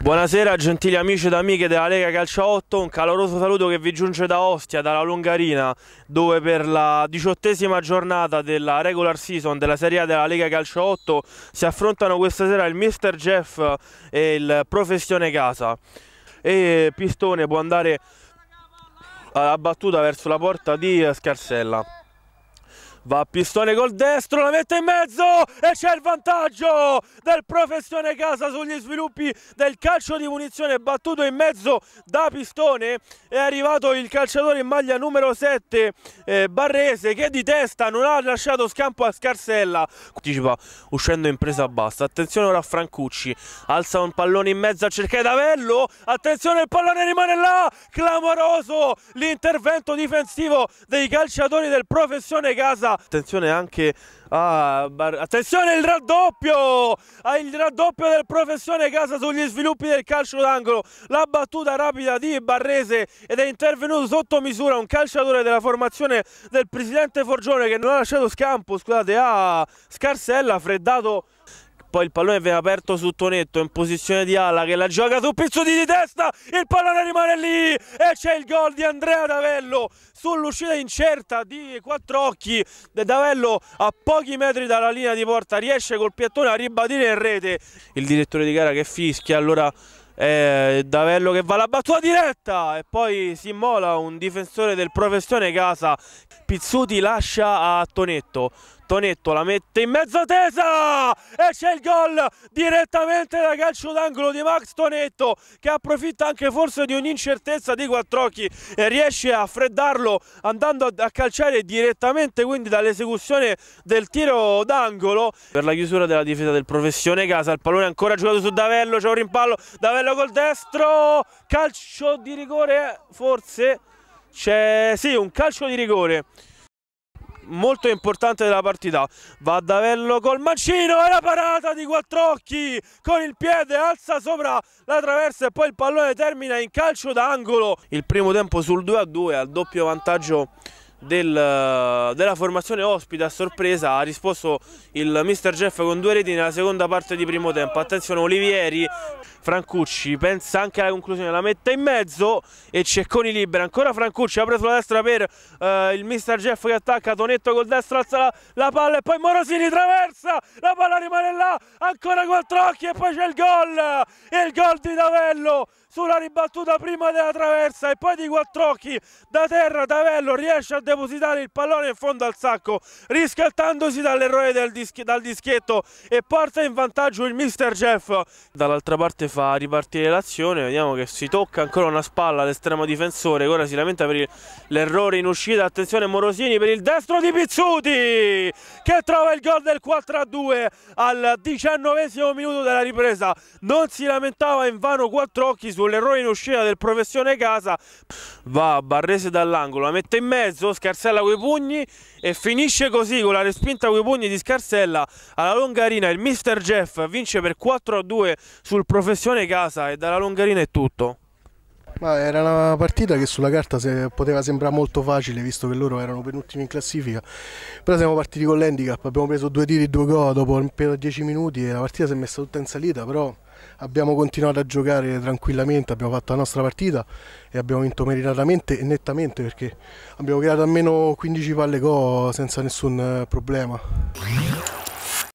Buonasera gentili amici ed amiche della Lega Calcio 8, un caloroso saluto che vi giunge da Ostia, dalla Longarina, dove per la diciottesima giornata della regular season della Serie A della Lega Calcio 8 si affrontano questa sera il Mr. Jeff e il Professione Casa. E Pistone può andare alla battuta verso la porta di Scarsella va a pistone col destro, la mette in mezzo e c'è il vantaggio del professione Casa sugli sviluppi del calcio di munizione battuto in mezzo da pistone è arrivato il calciatore in maglia numero 7 eh, Barrese che di testa non ha lasciato scampo a Scarsella anticipa uscendo in presa bassa attenzione ora a Francucci alza un pallone in mezzo a cercare Davello attenzione il pallone rimane là clamoroso l'intervento difensivo dei calciatori del professione Casa difesa. Attenzione anche a... Bar... Attenzione il raddoppio! Ah, il raddoppio del professore Casa sugli sviluppi del calcio d'angolo. La battuta rapida di Barrese ed è intervenuto sotto misura un calciatore della formazione del presidente Forgione che non ha lasciato scampo, scusate, a Scarsella, freddato poi il pallone viene aperto su Tonetto in posizione di ala che la gioca su Pizzuti di testa, il pallone rimane lì e c'è il gol di Andrea Davello sull'uscita incerta di quattro occhi, Davello a pochi metri dalla linea di porta riesce col piattone a ribadire in rete, il direttore di gara che fischia allora... è Davello che va alla battuta diretta e poi si immola un difensore del professione Casa Pizzuti lascia a Tonetto Tonetto la mette in mezzo tesa e c'è il gol direttamente da calcio d'angolo di Max Tonetto che approfitta anche forse di un'incertezza di Quattrocchi e riesce a freddarlo andando a calciare direttamente quindi dall'esecuzione del tiro d'angolo per la chiusura della difesa del professione Casa il pallone ancora giocato su Davello c'è un rimpallo Davello col destro calcio di rigore forse c'è sì un calcio di rigore molto importante della partita. Va Vadavello col mancino e la parata di Quattrocchi con il piede alza sopra la traversa e poi il pallone termina in calcio d'angolo. Il primo tempo sul 2 a 2 al doppio vantaggio del, eh, della formazione ospita a sorpresa ha risposto il mister Jeff con due reti nella seconda parte di primo tempo attenzione Olivieri Francucci pensa anche alla conclusione la mette in mezzo e Cecconi libera ancora Francucci apre sulla destra per eh, il mister Jeff che attacca Tonetto col destro alza la, la palla e poi Morosini traversa la palla rimane là ancora quattro occhi e poi c'è il gol il gol di Davello sulla ribattuta prima della traversa e poi di Quattrocchi da terra Tavello riesce a depositare il pallone in fondo al sacco riscattandosi dall'errore disch dal dischetto e porta in vantaggio il mister Jeff dall'altra parte fa ripartire l'azione vediamo che si tocca ancora una spalla all'estremo difensore ora si lamenta per l'errore in uscita attenzione Morosini per il destro di Pizzuti che trova il gol del 4 a 2 al 19 minuto della ripresa non si lamentava in vano Quattrocchi sul con l'errore in uscita del professione Casa va a Barrese dall'angolo, la mette in mezzo, Scarsella coi pugni e finisce così con la respinta coi pugni di Scarsella alla Longarina, il mister Jeff vince per 4 a 2 sul professione Casa e dalla Longarina è tutto. Ma era una partita che sulla carta se poteva sembrare molto facile visto che loro erano penultimi in classifica, però siamo partiti con l'handicap, abbiamo preso due tiri e due gol dopo 10 minuti e la partita si è messa tutta in salita, però abbiamo continuato a giocare tranquillamente, abbiamo fatto la nostra partita e abbiamo vinto meritatamente e nettamente perché abbiamo creato almeno 15 palle go senza nessun eh, problema.